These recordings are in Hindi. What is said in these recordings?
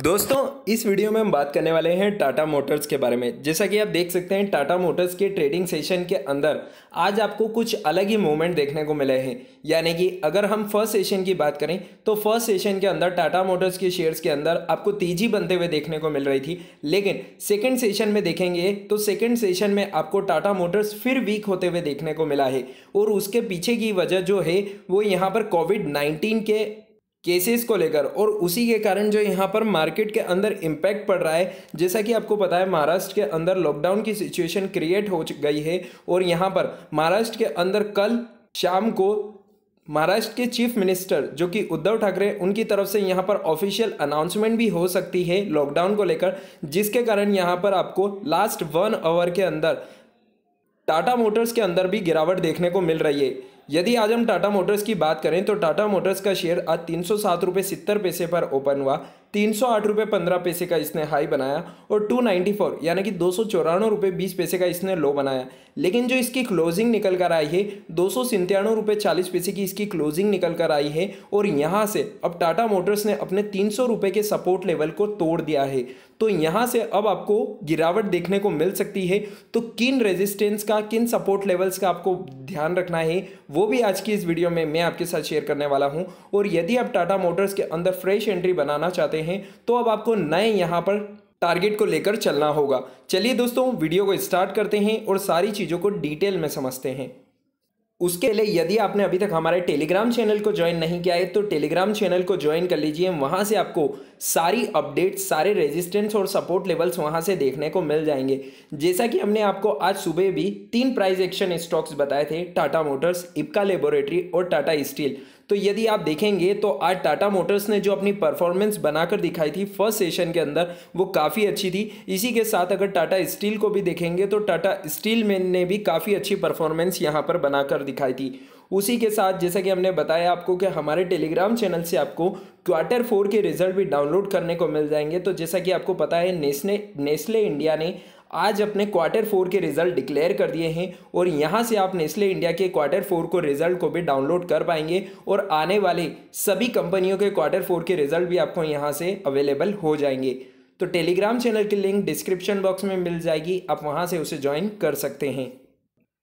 दोस्तों इस वीडियो में हम बात करने वाले हैं टाटा मोटर्स के बारे में जैसा कि आप देख सकते हैं टाटा मोटर्स के ट्रेडिंग सेशन के अंदर आज आपको कुछ अलग ही मूवमेंट देखने को मिले हैं यानी कि अगर हम फर्स्ट सेशन की बात करें तो फर्स्ट सेशन के अंदर टाटा मोटर्स के शेयर्स के अंदर आपको तेजी बनते हुए देखने को मिल रही थी लेकिन सेकेंड सेशन में देखेंगे तो सेकेंड सेशन में आपको टाटा मोटर्स फिर वीक होते हुए देखने को मिला है और उसके पीछे की वजह जो है वो यहाँ पर कोविड नाइन्टीन के केसेस को लेकर और उसी के कारण जो यहाँ पर मार्केट के अंदर इम्पैक्ट पड़ रहा है जैसा कि आपको पता है महाराष्ट्र के अंदर लॉकडाउन की सिचुएशन क्रिएट हो गई है और यहाँ पर महाराष्ट्र के अंदर कल शाम को महाराष्ट्र के चीफ मिनिस्टर जो कि उद्धव ठाकरे उनकी तरफ से यहाँ पर ऑफिशियल अनाउंसमेंट भी हो सकती है लॉकडाउन को लेकर जिसके कारण यहाँ पर आपको लास्ट वन आवर के अंदर टाटा मोटर्स के अंदर भी गिरावट देखने को मिल रही है यदि आज हम टाटा मोटर्स की बात करें तो टाटा मोटर्स का शेयर आज तीन सौ सात रुपये सत्तर पैसे पर ओपन हुआ तीन सौ आठ रुपये पंद्रह पैसे का इसने हाई बनाया और टू नाइन्टी फोर यानी कि दो सौ चौरानवे रुपये बीस पैसे का इसने लो बनाया लेकिन जो इसकी क्लोजिंग निकल कर आई है दो सौ सन्तानवे रुपये चालीस पैसे की इसकी क्लोजिंग निकल कर आई है और यहाँ से अब टाटा मोटर्स ने अपने तीन सौ रुपये के सपोर्ट लेवल को तोड़ दिया है तो यहाँ से अब आपको गिरावट देखने को मिल सकती है तो किन रेजिस्टेंस का किन सपोर्ट लेवल्स का आपको ध्यान रखना है वो भी आज की इस वीडियो में मैं आपके साथ शेयर करने वाला हूँ और यदि आप टाटा मोटर्स के अंदर फ्रेश एंट्री बनाना चाहते हैं तो अब आपको नए यहाँ पर टारगेट को लेकर चलना होगा चलिए दोस्तों वीडियो को स्टार्ट करते हैं और सारी चीज़ों को डिटेल में समझते हैं उसके लिए यदि आपने अभी तक हमारे टेलीग्राम चैनल को ज्वाइन नहीं किया है तो टेलीग्राम चैनल को ज्वाइन कर लीजिए वहाँ से आपको सारी अपडेट्स सारे रेजिस्टेंस और सपोर्ट लेवल्स वहाँ से देखने को मिल जाएंगे जैसा कि हमने आपको आज सुबह भी तीन प्राइज एक्शन स्टॉक्स बताए थे टाटा मोटर्स इपका लेबोरेटरी और टाटा स्टील तो यदि आप देखेंगे तो आज टाटा मोटर्स ने जो अपनी परफॉर्मेंस बनाकर दिखाई थी फर्स्ट सेशन के अंदर वो काफ़ी अच्छी थी इसी के साथ अगर टाटा स्टील को भी देखेंगे तो टाटा स्टील में ने भी काफ़ी अच्छी परफॉर्मेंस यहाँ पर बनाकर दिखाई थी उसी के साथ जैसा कि हमने बताया आपको कि हमारे टेलीग्राम चैनल से आपको क्वार्टर फोर के रिजल्ट भी डाउनलोड करने को मिल जाएंगे तो जैसा कि आपको पता है नेस्ले नेस्ले इंडिया ने आज अपने क्वार्टर फोर के रिजल्ट डिक्लेयर कर दिए हैं और यहाँ से आप नेस्ले इंडिया के क्वार्टर फोर को रिजल्ट को भी डाउनलोड कर पाएंगे और आने वाले सभी कंपनियों के क्वार्टर फोर के रिजल्ट भी आपको यहाँ से अवेलेबल हो जाएंगे तो टेलीग्राम चैनल की लिंक डिस्क्रिप्शन बॉक्स में मिल जाएगी आप वहाँ से उसे ज्वाइन कर सकते हैं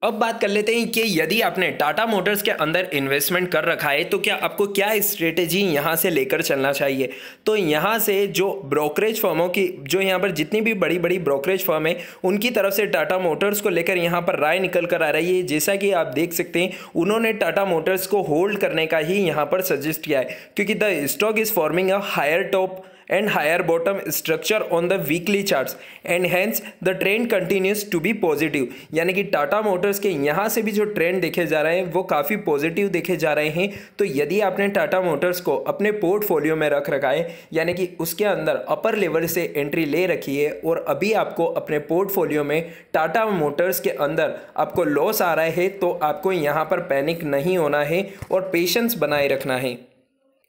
अब बात कर लेते हैं कि यदि आपने टाटा मोटर्स के अंदर इन्वेस्टमेंट कर रखा है तो क्या आपको क्या स्ट्रेटेजी यहाँ से लेकर चलना चाहिए तो यहाँ से जो ब्रोकरेज फर्मों की जो यहाँ पर जितनी भी बड़ी बड़ी ब्रोकरेज फर्म है उनकी तरफ से टाटा मोटर्स को लेकर यहाँ पर राय निकल कर आ रही है जैसा कि आप देख सकते हैं उन्होंने टाटा मोटर्स को होल्ड करने का ही यहाँ पर सजेस्ट किया है क्योंकि the stock is forming a higher top and higher bottom structure on the weekly charts and hence the trend continues to be positive यानी कि टाटा मोटर्स के यहाँ से भी जो ट्रेंड देखे जा रहे हैं वो काफ़ी पॉजिटिव देखे जा रहे हैं तो यदि आपने टाटा मोटर्स को अपने पोर्टफोलियो में रख रखा है यानी कि उसके अंदर अपर लेवल से एंट्री ले रखी है और अभी आपको अपने पोर्टफोलियो में टाटा मोटर्स के अंदर आपको लॉस आ रहा है तो आपको यहाँ पर पैनिक नहीं होना है और पेशेंस बनाए रखना है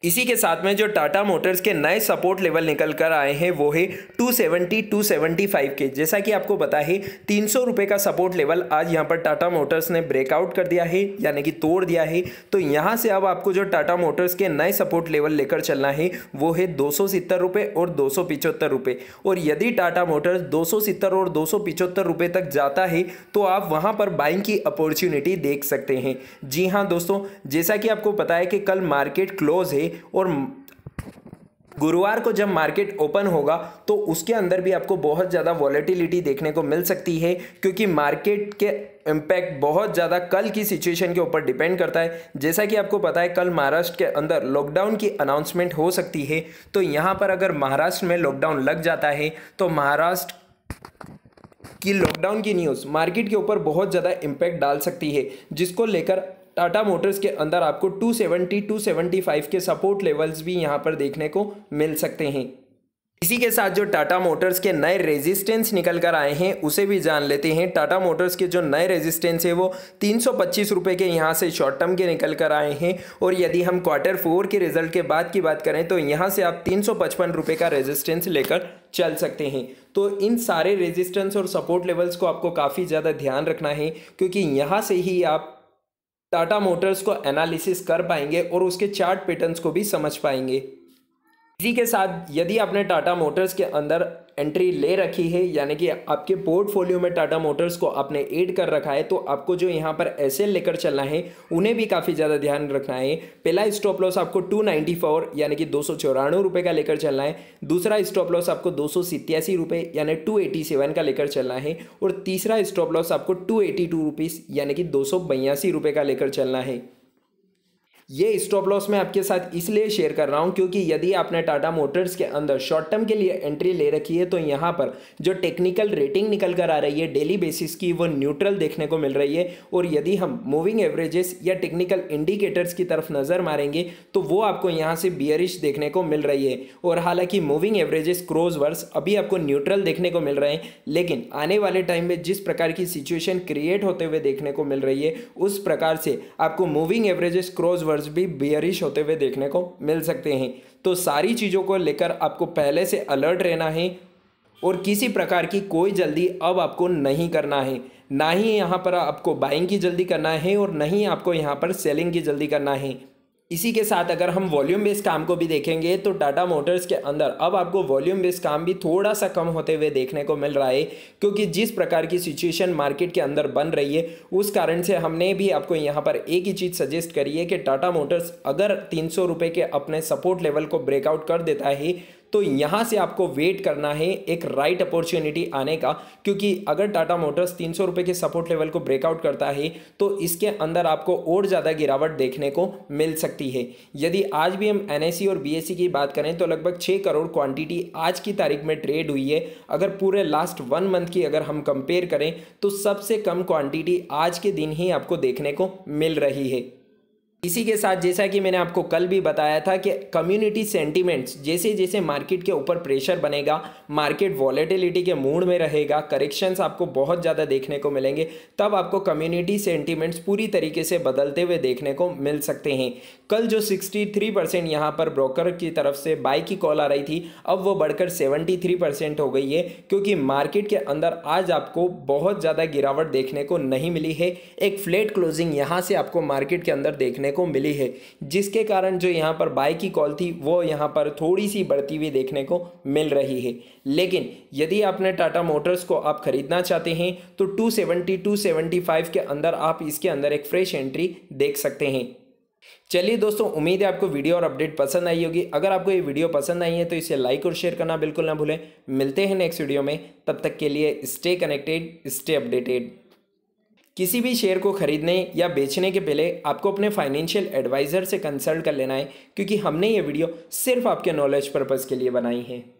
इसी के साथ में जो टाटा मोटर्स के नए सपोर्ट लेवल निकल कर आए हैं वो है 270 275 के जैसा कि आपको पता है तीन सौ का सपोर्ट लेवल आज यहाँ पर टाटा मोटर्स ने ब्रेकआउट कर दिया है यानी कि तोड़ दिया है तो यहाँ से अब आपको जो टाटा मोटर्स के नए सपोर्ट लेवल लेकर चलना है वो है दो सौ और दो सौ और यदि टाटा मोटर्स दो सौ और दो सौ तक जाता है तो आप वहाँ पर बाइंग की अपॉर्चुनिटी देख सकते हैं जी हाँ दोस्तों जैसा कि आपको पता है कि कल मार्केट क्लोज है और गुरुवार को जब मार्केट ओपन होगा तो उसके अंदर भी आपको बहुत ज़्यादा वॉलेटिलिटी देखने को मिल सकती है क्योंकि मार्केट के इम्पैक्ट बहुत ज़्यादा कल की सिचुएशन के ऊपर डिपेंड करता है जैसा कि आपको पता है कल महाराष्ट्र के अंदर लॉकडाउन की अनाउंसमेंट हो सकती है तो यहाँ पर अगर महाराष्ट्र में लॉकडाउन लग जाता है तो महाराष्ट्र कि लॉकडाउन की न्यूज़ मार्केट के ऊपर बहुत ज़्यादा इम्पैक्ट डाल सकती है जिसको लेकर टाटा मोटर्स के अंदर आपको 270 275 के सपोर्ट लेवल्स भी यहाँ पर देखने को मिल सकते हैं इसी के साथ जो टाटा मोटर्स के नए रेजिस्टेंस निकल कर आए हैं उसे भी जान लेते हैं टाटा मोटर्स के जो नए रेजिस्टेंस है वो तीन सौ के यहाँ से शॉर्ट टर्म के निकल कर आए हैं और यदि हम क्वार्टर फोर के रिजल्ट के बाद की बात करें तो यहाँ से आप तीन सौ का रेजिस्टेंस लेकर चल सकते हैं तो इन सारे रेजिस्टेंस और सपोर्ट लेवल्स को आपको काफ़ी ज़्यादा ध्यान रखना है क्योंकि यहाँ से ही आप टाटा मोटर्स को एनालिसिस कर पाएंगे और उसके चार्ट पैटर्न्स को भी समझ पाएंगे इसी के साथ यदि आपने टाटा मोटर्स के अंदर एंट्री ले रखी है यानी कि आपके पोर्टफोलियो में टाटा मोटर्स को आपने ऐड कर रखा है तो आपको जो यहाँ पर ऐसे लेकर चलना है उन्हें भी काफ़ी ज़्यादा ध्यान रखना है पहला स्टॉप लॉस आपको टू नाइन्टी फोर यानी कि दो सौ रुपये का लेकर चलना है दूसरा स्टॉप लॉस आपको दो सौ सितयासी रुपये यानी टू एटी सेवन का लेकर चलना है और तीसरा स्टॉप लॉस आपको टू एटी टू रुपीज़ यानी कि दो सौ बयासी रुपये का लेकर चलना है ये स्टॉप लॉस मैं आपके साथ इसलिए शेयर कर रहा हूँ क्योंकि यदि आपने टाटा मोटर्स के अंदर शॉर्ट टर्म के लिए एंट्री ले रखी है तो यहाँ पर जो टेक्निकल रेटिंग निकल कर आ रही है डेली बेसिस की वो न्यूट्रल देखने को मिल रही है और यदि हम मूविंग एवरेजेस या टेक्निकल इंडिकेटर्स की तरफ नज़र मारेंगे तो वो आपको यहाँ से बियरिश देखने को मिल रही है और हालांकि मूविंग एवरेजेस क्रोज वर्स अभी आपको न्यूट्रल देखने को मिल रहे हैं लेकिन आने वाले टाइम में जिस प्रकार की सिचुएशन क्रिएट होते हुए देखने को मिल रही है उस प्रकार से आपको मूविंग एवरेजेस क्रोज वर्स नंबर्स भी बेयरिश होते हुए देखने को मिल सकते हैं तो सारी चीज़ों को लेकर आपको पहले से अलर्ट रहना है और किसी प्रकार की कोई जल्दी अब आपको नहीं करना है ना ही यहाँ पर आपको बाइंग की जल्दी करना है और ना ही आपको यहाँ पर सेलिंग की जल्दी करना है इसी के साथ अगर हम वॉल्यूम बेस्ड काम को भी देखेंगे तो टाटा मोटर्स के अंदर अब आपको वॉल्यूम बेस्ड काम भी थोड़ा सा कम होते हुए देखने को मिल रहा है क्योंकि जिस प्रकार की सिचुएशन मार्केट के अंदर बन रही है उस कारण से हमने भी आपको यहाँ पर एक ही चीज़ सजेस्ट करी है कि टाटा मोटर्स अगर तीन सौ के अपने सपोर्ट लेवल को ब्रेकआउट कर देता है तो यहाँ से आपको वेट करना है एक राइट अपॉर्चुनिटी आने का क्योंकि अगर टाटा मोटर्स तीन सौ के सपोर्ट लेवल को ब्रेकआउट करता है तो इसके अंदर आपको और ज़्यादा गिरावट देखने को मिल सकती है यदि आज भी हम एन और बी की बात करें तो लगभग छः करोड़ क्वांटिटी आज की तारीख में ट्रेड हुई है अगर पूरे लास्ट वन मंथ की अगर हम कंपेयर करें तो सबसे कम क्वांटिटी आज के दिन ही आपको देखने को मिल रही है इसी के साथ जैसा कि मैंने आपको कल भी बताया था कि कम्युनिटी सेंटीमेंट्स जैसे जैसे मार्केट के ऊपर प्रेशर बनेगा मार्केट वॉलेटिलिटी के मूड में रहेगा करेक्शंस आपको बहुत ज़्यादा देखने को मिलेंगे तब आपको कम्युनिटी सेंटीमेंट्स पूरी तरीके से बदलते हुए देखने को मिल सकते हैं कल जो 63 परसेंट यहाँ पर ब्रोकर की तरफ से बाई की कॉल आ रही थी अब वो बढ़कर 73 परसेंट हो गई है क्योंकि मार्केट के अंदर आज आपको बहुत ज़्यादा गिरावट देखने को नहीं मिली है एक फ्लैट क्लोजिंग यहाँ से आपको मार्केट के अंदर देखने को मिली है जिसके कारण जो यहाँ पर बाई की कॉल थी वो यहाँ पर थोड़ी सी बढ़ती हुई देखने को मिल रही है लेकिन यदि आपने टाटा मोटर्स को आप खरीदना चाहते हैं तो 270 275 के अंदर आप इसके अंदर एक फ्रेश एंट्री देख सकते हैं चलिए दोस्तों उम्मीद है आपको वीडियो और अपडेट पसंद आई होगी अगर आपको ये वीडियो पसंद आई है तो इसे लाइक और शेयर करना बिल्कुल ना भूलें मिलते हैं नेक्स्ट वीडियो में तब तक के लिए स्टे कनेक्टेड स्टे अपडेटेड किसी भी शेयर को खरीदने या बेचने के पहले आपको अपने फाइनेंशियल एडवाइज़र से कंसल्ट कर लेना है क्योंकि हमने ये वीडियो सिर्फ आपके नॉलेज पर्पज़ के लिए बनाई है